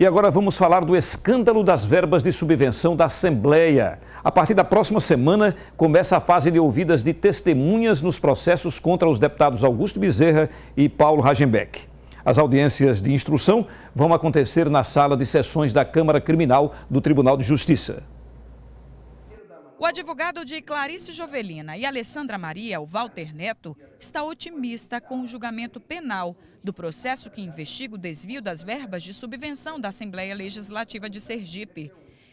E agora vamos falar do escândalo das verbas de subvenção da Assembleia. A partir da próxima semana, começa a fase de ouvidas de testemunhas nos processos contra os deputados Augusto Bezerra e Paulo Ragenbeck. As audiências de instrução vão acontecer na sala de sessões da Câmara Criminal do Tribunal de Justiça. O advogado de Clarice Jovelina e Alessandra Maria, o Walter Neto, está otimista com o julgamento penal do processo que investiga o desvio das verbas de subvenção da Assembleia Legislativa de Sergipe.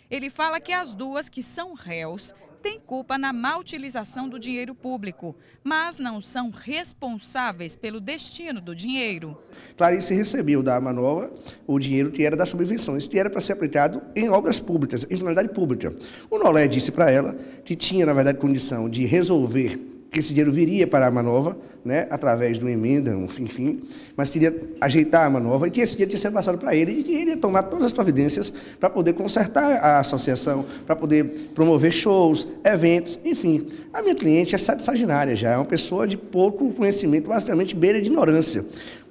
Ele fala que as duas que são réus têm culpa na má utilização do dinheiro público, mas não são responsáveis pelo destino do dinheiro. Clarice recebeu da Manova o dinheiro que era da subvenção, isso era para ser aplicado em obras públicas, em finalidade pública. O Nolé disse para ela que tinha, na verdade, condição de resolver que esse dinheiro viria para a Manova, né, através de uma emenda, um fim, fim, mas queria ajeitar a Manova e que esse dinheiro tinha ser passado para ele e que ele ia tomar todas as providências para poder consertar a associação, para poder promover shows, eventos, enfim. A minha cliente é sagitária já, é uma pessoa de pouco conhecimento, basicamente beira de ignorância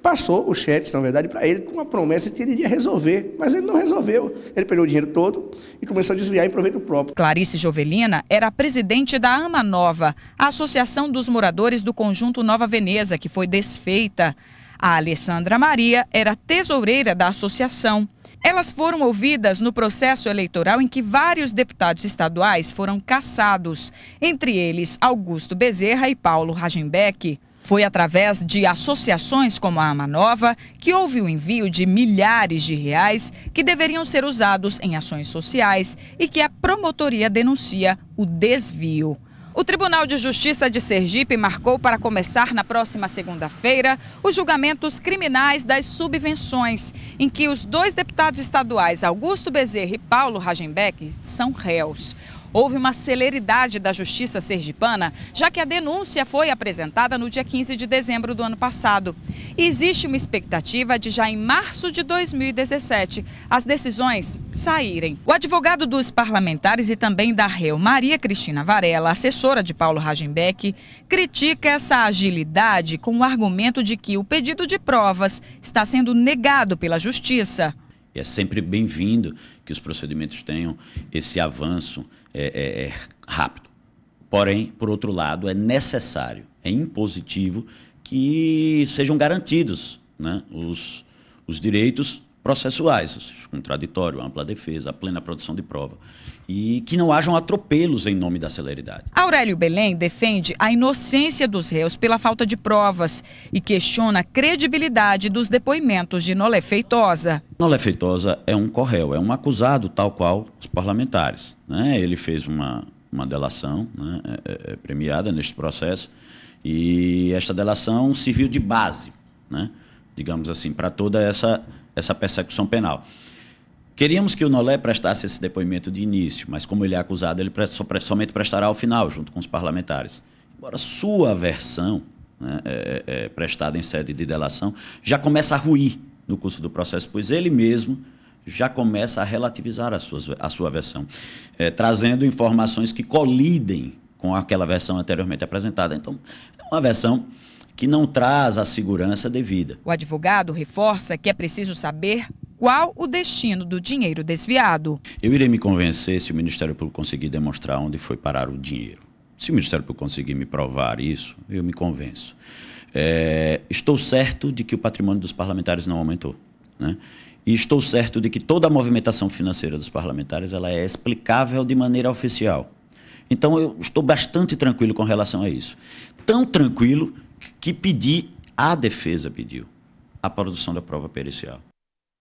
passou os cheques, na verdade, para ele, com uma promessa de que ele iria resolver, mas ele não resolveu. Ele pegou o dinheiro todo e começou a desviar em proveito próprio. Clarice Jovelina era a presidente da AMA Nova, a Associação dos Moradores do Conjunto Nova Veneza, que foi desfeita. A Alessandra Maria era tesoureira da associação. Elas foram ouvidas no processo eleitoral em que vários deputados estaduais foram cassados, entre eles Augusto Bezerra e Paulo Ragenbeck. Foi através de associações como a Amanova que houve o envio de milhares de reais que deveriam ser usados em ações sociais e que a promotoria denuncia o desvio. O Tribunal de Justiça de Sergipe marcou para começar na próxima segunda-feira os julgamentos criminais das subvenções, em que os dois deputados estaduais Augusto Bezerra e Paulo Ragenbeck são réus houve uma celeridade da Justiça Sergipana, já que a denúncia foi apresentada no dia 15 de dezembro do ano passado. E existe uma expectativa de já em março de 2017 as decisões saírem. O advogado dos parlamentares e também da réu Maria Cristina Varela, assessora de Paulo Ragenbeck, critica essa agilidade com o argumento de que o pedido de provas está sendo negado pela Justiça é sempre bem-vindo que os procedimentos tenham esse avanço é, é, é, rápido. Porém, por outro lado, é necessário, é impositivo que sejam garantidos né, os, os direitos processuais, os contraditório, ampla defesa, plena produção de prova, e que não hajam atropelos em nome da celeridade. Aurélio Belém defende a inocência dos réus pela falta de provas e questiona a credibilidade dos depoimentos de Nolé Feitosa. Nolé Feitosa é um corréu, é um acusado tal qual os parlamentares. Né? Ele fez uma, uma delação né? é, é, é premiada neste processo e esta delação serviu de base, né? digamos assim, para toda essa essa persecução penal. Queríamos que o Nolé prestasse esse depoimento de início, mas como ele é acusado, ele somente prestará ao final, junto com os parlamentares. Embora sua versão, né, é, é, é, prestada em sede de delação, já começa a ruir no curso do processo, pois ele mesmo já começa a relativizar a sua, a sua versão, é, trazendo informações que colidem com aquela versão anteriormente apresentada. Então, é uma versão que não traz a segurança devida. O advogado reforça que é preciso saber qual o destino do dinheiro desviado. Eu irei me convencer se o Ministério Público conseguir demonstrar onde foi parar o dinheiro. Se o Ministério Público conseguir me provar isso, eu me convenço. É, estou certo de que o patrimônio dos parlamentares não aumentou. Né? E estou certo de que toda a movimentação financeira dos parlamentares ela é explicável de maneira oficial. Então eu estou bastante tranquilo com relação a isso. Tão tranquilo que pedir, a defesa pediu a produção da prova pericial.